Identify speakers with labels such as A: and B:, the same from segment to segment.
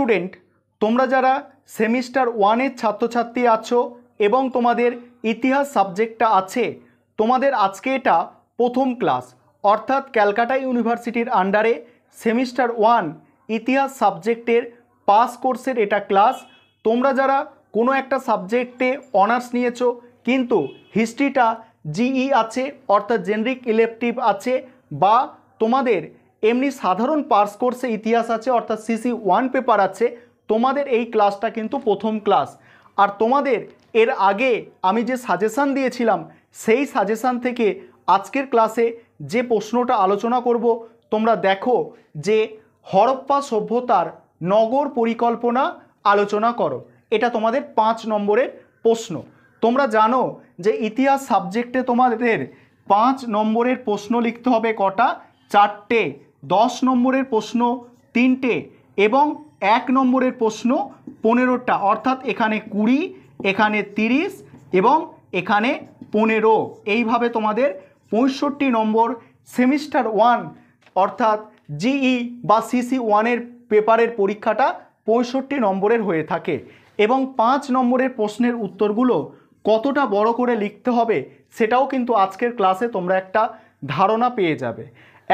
A: student তোমরা যারা semester ওয়ানের ছাত্রছাত্রী আছো এবং তোমাদের ইতিহাস সাবজেক্টটা আছে তোমাদের আজকে এটা প্রথম ক্লাস অর্থাৎ ক্যালকাটা ইউনিভার্সিটির আন্ডারে সেমিস্টার ওয়ান ইতিহাস সাবজেক্টের পাস কোর্সের এটা ক্লাস তোমরা যারা কোনো একটা সাবজেক্টে অনার্স নিয়েছো কিন্তু হিস্ট্রিটা জিই আছে অর্থাৎ জেনরিক ইলেকটিভ আছে বা তোমাদের এমনি সাধারণ পার্স কোর্সে ইতিহাস আছে অর্থাৎ সিসি ওয়ান পেপার আছে তোমাদের এই ক্লাসটা কিন্তু প্রথম ক্লাস আর তোমাদের এর আগে আমি যে সাজেশান দিয়েছিলাম সেই সাজেশান থেকে আজকের ক্লাসে যে প্রশ্নটা আলোচনা করব তোমরা দেখো যে হরপ্পা সভ্যতার নগর পরিকল্পনা আলোচনা করো এটা তোমাদের পাঁচ নম্বরের প্রশ্ন তোমরা জানো যে ইতিহাস সাবজেক্টে তোমাদের পাঁচ নম্বরের প্রশ্ন লিখতে হবে কটা চারটে দশ নম্বরের প্রশ্ন তিনটে এবং এক নম্বরের প্রশ্ন পনেরোটা অর্থাৎ এখানে কুড়ি এখানে তিরিশ এবং এখানে পনেরো এইভাবে তোমাদের পঁয়ষট্টি নম্বর সেমিস্টার ওয়ান অর্থাৎ জিই বা সিসি ওয়ানের পেপারের পরীক্ষাটা পঁয়ষট্টি নম্বরের হয়ে থাকে এবং পাঁচ নম্বরের প্রশ্নের উত্তরগুলো কতটা বড় করে লিখতে হবে সেটাও কিন্তু আজকের ক্লাসে তোমরা একটা ধারণা পেয়ে যাবে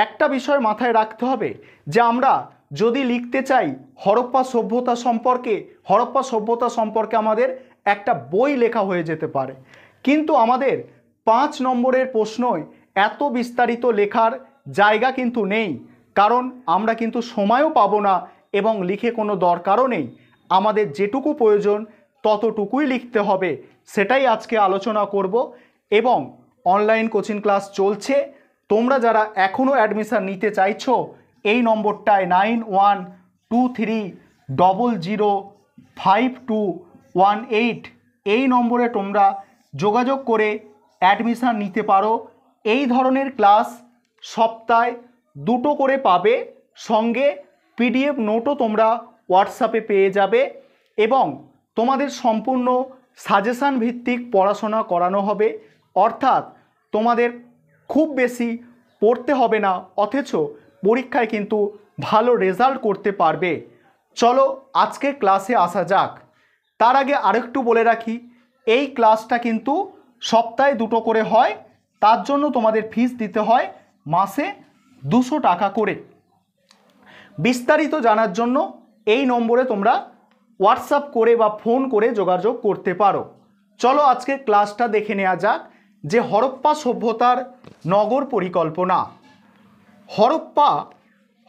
A: একটা বিষয় মাথায় রাখতে হবে যে আমরা যদি লিখতে চাই হরপ্পা সভ্যতা সম্পর্কে হরপ্পা সভ্যতা সম্পর্কে আমাদের একটা বই লেখা হয়ে যেতে পারে কিন্তু আমাদের পাঁচ নম্বরের প্রশ্নয় এত বিস্তারিত লেখার জায়গা কিন্তু নেই কারণ আমরা কিন্তু সময়ও পাবো না এবং লিখে কোনো দরকারও নেই আমাদের যেটুকু প্রয়োজন ততটুকুই লিখতে হবে সেটাই আজকে আলোচনা করব এবং অনলাইন কোচিং ক্লাস চলছে তোমরা যারা এখনও অ্যাডমিশান নিতে চাইছো এই নম্বরটায় nine one two three double zero five two one eight এই নম্বরে তোমরা যোগাযোগ করে অ্যাডমিশান নিতে পারো এই ধরনের ক্লাস সপ্তাহে দুটো করে পাবে সঙ্গে পিডিএফ নোটও তোমরা হোয়াটসঅ্যাপে পেয়ে যাবে এবং তোমাদের সম্পূর্ণ সাজেশান ভিত্তিক পড়াশোনা করানো হবে অর্থাৎ তোমাদের খুব বেশি পড়তে হবে না অথচ পরীক্ষায় কিন্তু ভালো রেজাল্ট করতে পারবে চলো আজকে ক্লাসে আসা যাক তার আগে আরেকটু বলে রাখি এই ক্লাসটা কিন্তু সপ্তাহে দুটো করে হয় তার জন্য তোমাদের ফিস দিতে হয় মাসে দুশো টাকা করে বিস্তারিত জানার জন্য এই নম্বরে তোমরা হোয়াটসঅ্যাপ করে বা ফোন করে যোগাযোগ করতে পারো চলো আজকে ক্লাসটা দেখে নেওয়া যাক যে হরপ্পা সভ্যতার নগর পরিকল্পনা হরপ্পা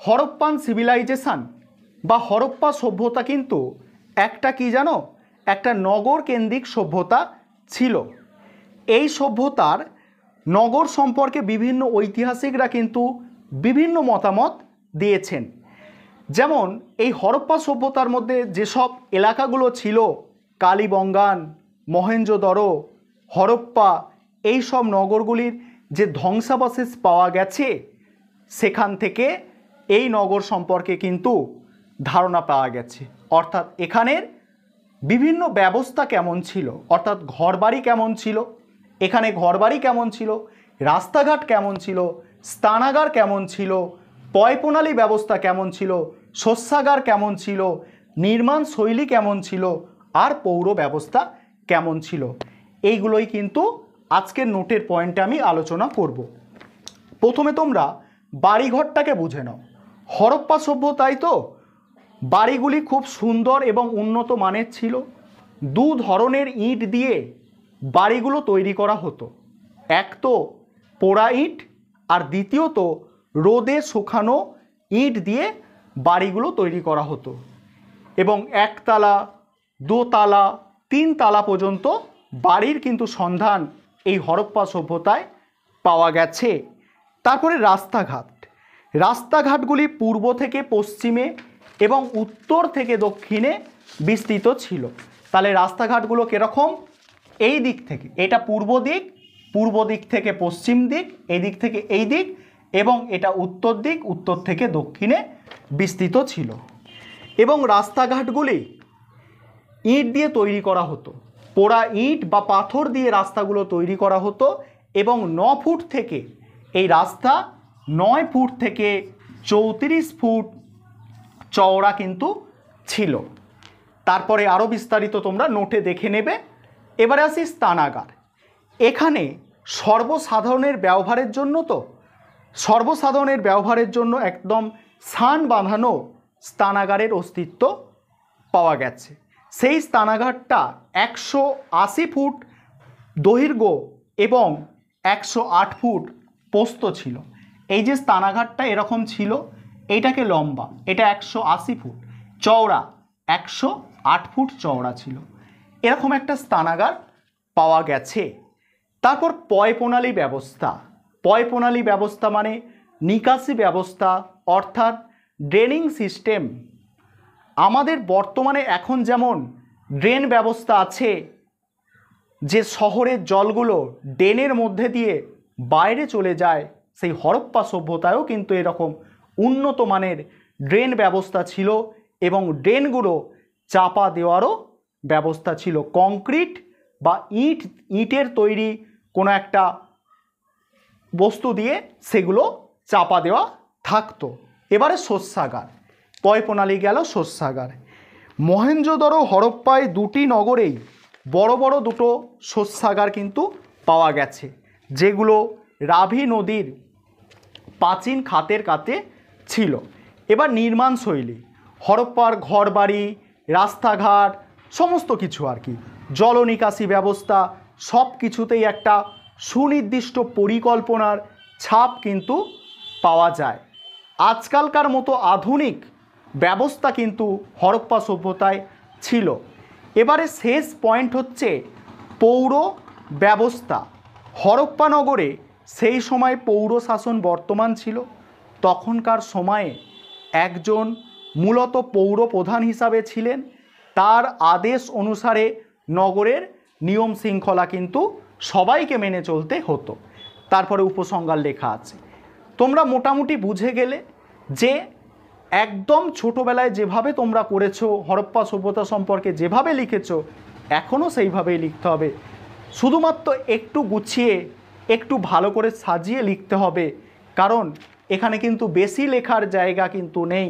A: হরপ্পান সিভিলাইজেশান বা হরপ্পা সভ্যতা কিন্তু একটা কি জানো একটা নগর কেন্দ্রিক সভ্যতা ছিল এই সভ্যতার নগর সম্পর্কে বিভিন্ন ঐতিহাসিকরা কিন্তু বিভিন্ন মতামত দিয়েছেন যেমন এই হরপ্পা সভ্যতার মধ্যে যেসব এলাকাগুলো ছিল কালীবঙ্গান মহেঞ্জোদরো হরপ্পা এই সব নগরগুলির যে ধ্বংসাবশেষ পাওয়া গেছে সেখান থেকে এই নগর সম্পর্কে কিন্তু ধারণা পাওয়া গেছে অর্থাৎ এখানের বিভিন্ন ব্যবস্থা কেমন ছিল অর্থাৎ ঘরবাড়ি কেমন ছিল এখানে ঘরবাড়ি কেমন ছিল রাস্তাঘাট কেমন ছিল স্থানাগার কেমন ছিল পয়প্রণালী ব্যবস্থা কেমন ছিল শস্যাগার কেমন ছিল নির্মাণ শৈলী কেমন ছিল আর পৌর ব্যবস্থা কেমন ছিল এইগুলোই কিন্তু আজকের নোটের পয়েন্টে আমি আলোচনা করব প্রথমে তোমরা বাড়িঘরটাকে বুঝে নাও হরপ্পা সভ্যতাই তো বাড়িগুলি খুব সুন্দর এবং উন্নত মানের ছিল দু ধরনের ইট দিয়ে বাড়িগুলো তৈরি করা হতো এক তো পোড়া ইট আর দ্বিতীয়ত রোদে শুকানো ইট দিয়ে বাড়িগুলো তৈরি করা হতো এবং একতলা দোতলা তিনতলা পর্যন্ত বাড়ির কিন্তু সন্ধান এই হরপ্পা সভ্যতায় পাওয়া গেছে তারপরে রাস্তাঘাট রাস্তাঘাটগুলি পূর্ব থেকে পশ্চিমে এবং উত্তর থেকে দক্ষিণে বিস্তৃত ছিল তাহলে রাস্তাঘাটগুলো কীরকম এই দিক থেকে এটা পূর্ব দিক পূর্ব দিক থেকে পশ্চিম দিক এদিক থেকে এই দিক এবং এটা উত্তর দিক উত্তর থেকে দক্ষিণে বিস্তৃত ছিল এবং রাস্তাঘাটগুলি ইট দিয়ে তৈরি করা হতো পোড়া ইট বা পাথর দিয়ে রাস্তাগুলো তৈরি করা হতো এবং ন ফুট থেকে এই রাস্তা নয় ফুট থেকে চৌত্রিশ ফুট চওড়া কিন্তু ছিল তারপরে আরও বিস্তারিত তোমরা নোটে দেখে নেবে এবারে আসি স্থানাগার এখানে সর্বসাধারণের ব্যবহারের জন্য তো সর্বসাধারণের ব্যবহারের জন্য একদম সান বাঁধানো স্থানাগারের অস্তিত্ব পাওয়া গেছে সেই স্থানাঘাটটা একশো আশি ফুট দৈর্ঘ্য এবং একশো আট ফুট পোস্ত ছিল এই যে স্থানাঘাটটা এরকম ছিল এটাকে লম্বা এটা একশো আশি ফুট চওড়া একশো আট ফুট চওড়া ছিল এরকম একটা স্থানাগার পাওয়া গেছে তারপর পয় প্রণালী ব্যবস্থা পয় প্রণালী ব্যবস্থা মানে নিকাশি ব্যবস্থা অর্থাৎ ড্রেনিং সিস্টেম আমাদের বর্তমানে এখন যেমন ড্রেন ব্যবস্থা আছে যে শহরের জলগুলো ড্রেনের মধ্যে দিয়ে বাইরে চলে যায় সেই হরপ্পা সভ্যতায়ও কিন্তু এরকম উন্নত মানের ড্রেন ব্যবস্থা ছিল এবং ড্রেনগুলো চাপা দেওয়ারও ব্যবস্থা ছিল কংক্রিট বা ইট ইটের তৈরি কোনো একটা বস্তু দিয়ে সেগুলো চাপা দেওয়া থাকতো এবারে শস্যাগার পয় প্রণালী গেল শস্যাগার মহেন্দ্রদরো হরপ্পায় দুটি নগরেই বড় বড় দুটো শস্যাগার কিন্তু পাওয়া গেছে যেগুলো রাভি নদীর প্রাচীন খাতের কাতে ছিল এবার নির্মাণ শৈলী হরপ্পার ঘরবাড়ি রাস্তাঘাট সমস্ত কিছু আর কি জল নিকাশি ব্যবস্থা সব কিছুতেই একটা সুনির্দিষ্ট পরিকল্পনার ছাপ কিন্তু পাওয়া যায় আজকালকার মতো আধুনিক ব্যবস্থা কিন্তু হরপ্পা সভ্যতায় ছিল এবারে শেষ পয়েন্ট হচ্ছে পৌর ব্যবস্থা হরপ্পা নগরে সেই সময় পৌর শাসন বর্তমান ছিল তখনকার সময়ে একজন মূলত পৌর প্রধান হিসাবে ছিলেন তার আদেশ অনুসারে নগরের নিয়ম শৃঙ্খলা কিন্তু সবাইকে মেনে চলতে হতো তারপরে উপসংজ্ঞার লেখা আছে তোমরা মোটামুটি বুঝে গেলে যে একদম ছোটোবেলায় যেভাবে তোমরা করেছো হরপ্পা সভ্যতা সম্পর্কে যেভাবে লিখেছো এখনও সেইভাবেই লিখতে হবে শুধুমাত্র একটু গুছিয়ে একটু ভালো করে সাজিয়ে লিখতে হবে কারণ এখানে কিন্তু বেশি লেখার জায়গা কিন্তু নেই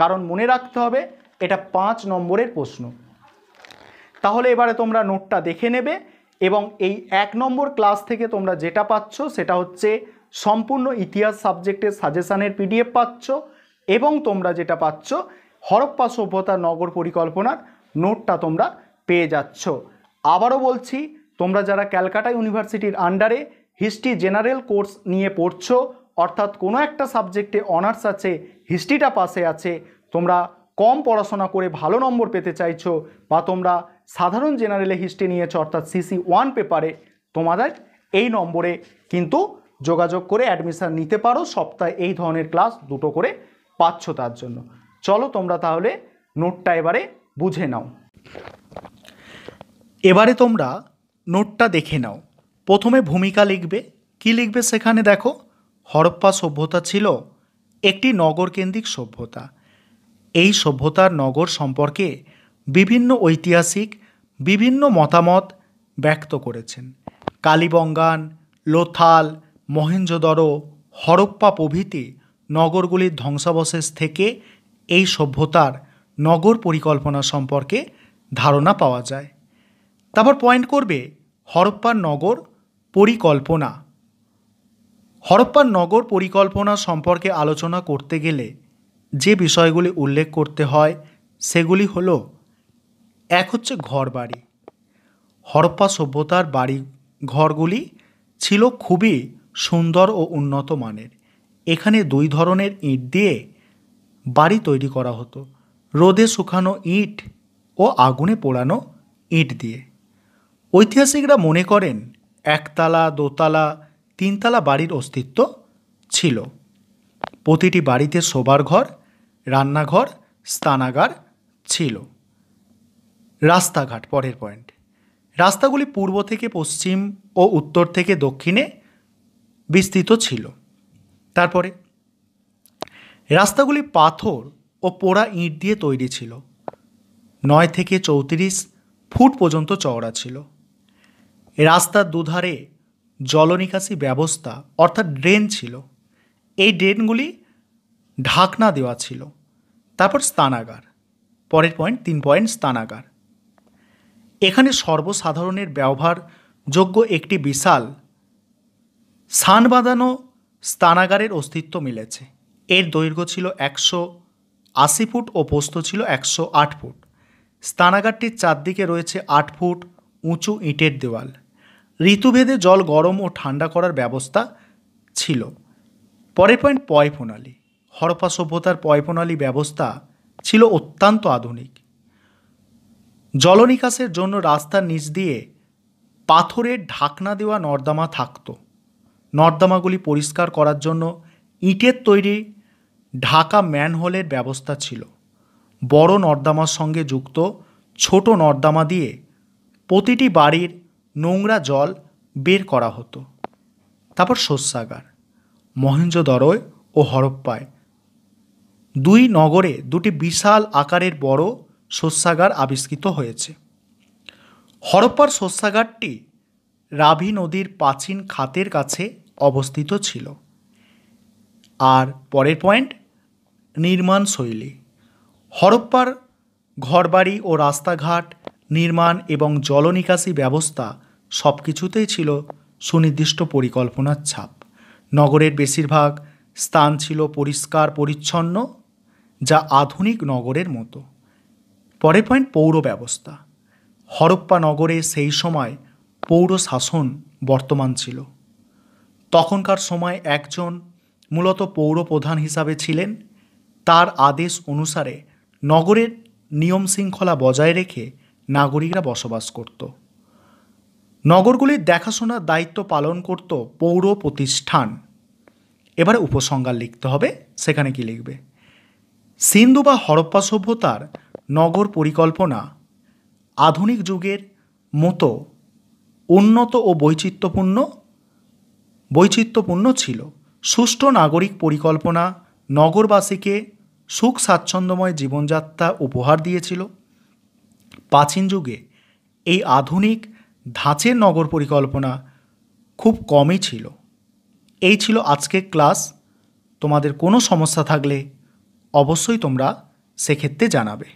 A: কারণ মনে রাখতে হবে এটা পাঁচ নম্বরের প্রশ্ন তাহলে এবারে তোমরা নোটটা দেখে নেবে এবং এই এক নম্বর ক্লাস থেকে তোমরা যেটা পাচ্ছ সেটা হচ্ছে সম্পূর্ণ ইতিহাস সাবজেক্টের সাজেশানের পিডিএফ পাচ্ছ এবং তোমরা যেটা পাচ্ছ হরপ্পা সভ্যতার নগর পরিকল্পনার নোটটা তোমরা পেয়ে যাচ্ছ আবারও বলছি তোমরা যারা ক্যালকাটা ইউনিভার্সিটির আন্ডারে হিস্ট্রি জেনারেল কোর্স নিয়ে পড়ছো অর্থাৎ কোনো একটা সাবজেক্টে অনার্স আছে হিস্ট্রিটা পাশে আছে তোমরা কম পড়াশোনা করে ভালো নম্বর পেতে চাইছো বা তোমরা সাধারণ জেনারেলে হিস্ট্রি নিয়েছো অর্থাৎ সিসি ওয়ান পেপারে তোমাদের এই নম্বরে কিন্তু যোগাযোগ করে অ্যাডমিশান নিতে পারো সপ্তাহে এই ধরনের ক্লাস দুটো করে পাচ্ছ তার জন্য চলো তোমরা তাহলে নোটটা এবারে বুঝে নাও এবারে তোমরা নোটটা দেখে নাও প্রথমে ভূমিকা লিখবে কি লিখবে সেখানে দেখো হরপ্পা সভ্যতা ছিল একটি নগরকেন্দ্রিক সভ্যতা এই সভ্যতার নগর সম্পর্কে বিভিন্ন ঐতিহাসিক বিভিন্ন মতামত ব্যক্ত করেছেন কালীবঙ্গান লোথাল মহেঞ্জোদড়ো হরপ্পা প্রভৃতি নগরগুলির ধ্বংসাবশেষ থেকে এই সভ্যতার নগর পরিকল্পনা সম্পর্কে ধারণা পাওয়া যায় তারপর পয়েন্ট করবে হরপ্পার নগর পরিকল্পনা হরপ্পার নগর পরিকল্পনা সম্পর্কে আলোচনা করতে গেলে যে বিষয়গুলি উল্লেখ করতে হয় সেগুলি হল এক হচ্ছে ঘর বাড়ি হরপ্পা সভ্যতার বাড়ি ঘরগুলি ছিল খুবই সুন্দর ও উন্নত মানের এখানে দুই ধরনের ইট দিয়ে বাড়ি তৈরি করা হতো রোদে শুকানো ইট ও আগুনে পোড়ানো ইট দিয়ে ঐতিহাসিকরা মনে করেন একতলা দোতলা তিনতলা বাড়ির অস্তিত্ব ছিল প্রতিটি বাড়িতে শোবার ঘর রান্নাঘর স্নানাগার ছিল রাস্তাঘাট পরের পয়েন্ট রাস্তাগুলি পূর্ব থেকে পশ্চিম ও উত্তর থেকে দক্ষিণে বিস্তৃত ছিল তারপরে রাস্তাগুলি পাথর ও পোড়া ইঁট দিয়ে তৈরি ছিল নয় থেকে চৌত্রিশ ফুট পর্যন্ত চওড়া ছিল রাস্তার দুধারে জলনিকাশি ব্যবস্থা অর্থাৎ ড্রেন ছিল এই ড্রেনগুলি ঢাকনা দেওয়া ছিল তারপর স্থানাগার পরের পয়েন্ট তিন পয়েন্ট স্থানাগার এখানে সর্বসাধারণের ব্যবহারযোগ্য একটি বিশাল সান বাঁধানো স্থানাগারের অস্তিত্ব মিলেছে এর দৈর্ঘ্য ছিল একশো আশি ফুট ও পোস্ত ছিল একশো আট ফুট স্থানাগারটির চারদিকে রয়েছে আট ফুট উঁচু ইটের দেওয়াল ঋতুভেদে জল গরম ও ঠান্ডা করার ব্যবস্থা ছিল পরের পয়েন্ট পয় প্রণালী হরপ্পা সভ্যতার পয় প্রণালী ব্যবস্থা ছিল অত্যন্ত আধুনিক জলনিকাশের জন্য রাস্তার নিচ দিয়ে পাথরের ঢাকনা দেওয়া নর্দমা থাকতো নর্দমাগুলি পরিষ্কার করার জন্য ইটের তৈরি ঢাকা ম্যানহোলের ব্যবস্থা ছিল বড় নর্দমার সঙ্গে যুক্ত ছোট নর্দমা দিয়ে প্রতিটি বাড়ির নোংরা জল বের করা হতো তারপর শস্যাগার মহেন্দ্রদরয় ও হরপ্পায় দুই নগরে দুটি বিশাল আকারের বড় শস্যাগার আবিষ্কৃত হয়েছে হরপ্পার শস্যাগারটি রাভি নদীর প্রাচীন খাতের কাছে অবস্থিত ছিল আর পরের পয়েন্ট নির্মাণ শৈলী হরপ্পার ঘরবাড়ি ও রাস্তাঘাট নির্মাণ এবং জলনিকাশি ব্যবস্থা সব কিছুতেই ছিল সুনির্দিষ্ট পরিকল্পনার ছাপ নগরের বেশিরভাগ স্থান ছিল পরিষ্কার পরিচ্ছন্ন যা আধুনিক নগরের মতো পরের পয়েন্ট পৌর ব্যবস্থা হরপ্পা নগরে সেই সময় পৌর শাসন বর্তমান ছিল তখনকার সময় একজন মূলত পৌর প্রধান হিসাবে ছিলেন তার আদেশ অনুসারে নগরের নিয়ম শৃঙ্খলা বজায় রেখে নাগরিকরা বসবাস করত নগরগুলির দেখাশোনার দায়িত্ব পালন করত পৌর প্রতিষ্ঠান এবারে উপসংজ্ঞা লিখতে হবে সেখানে কি লিখবে সিন্ধু বা হরপ্পা সভ্যতার নগর পরিকল্পনা আধুনিক যুগের মতো উন্নত ও বৈচিত্র্যপূর্ণ বৈচিত্র্যপূর্ণ ছিল সুষ্ঠু নাগরিক পরিকল্পনা নগরবাসীকে সুখ স্বাচ্ছন্দ্যময় জীবনযাত্রা উপহার দিয়েছিল প্রাচীন যুগে এই আধুনিক ধাঁচের নগর পরিকল্পনা খুব কমই ছিল এই ছিল আজকের ক্লাস তোমাদের কোনো সমস্যা থাকলে অবশ্যই তোমরা সেক্ষেত্রে জানাবে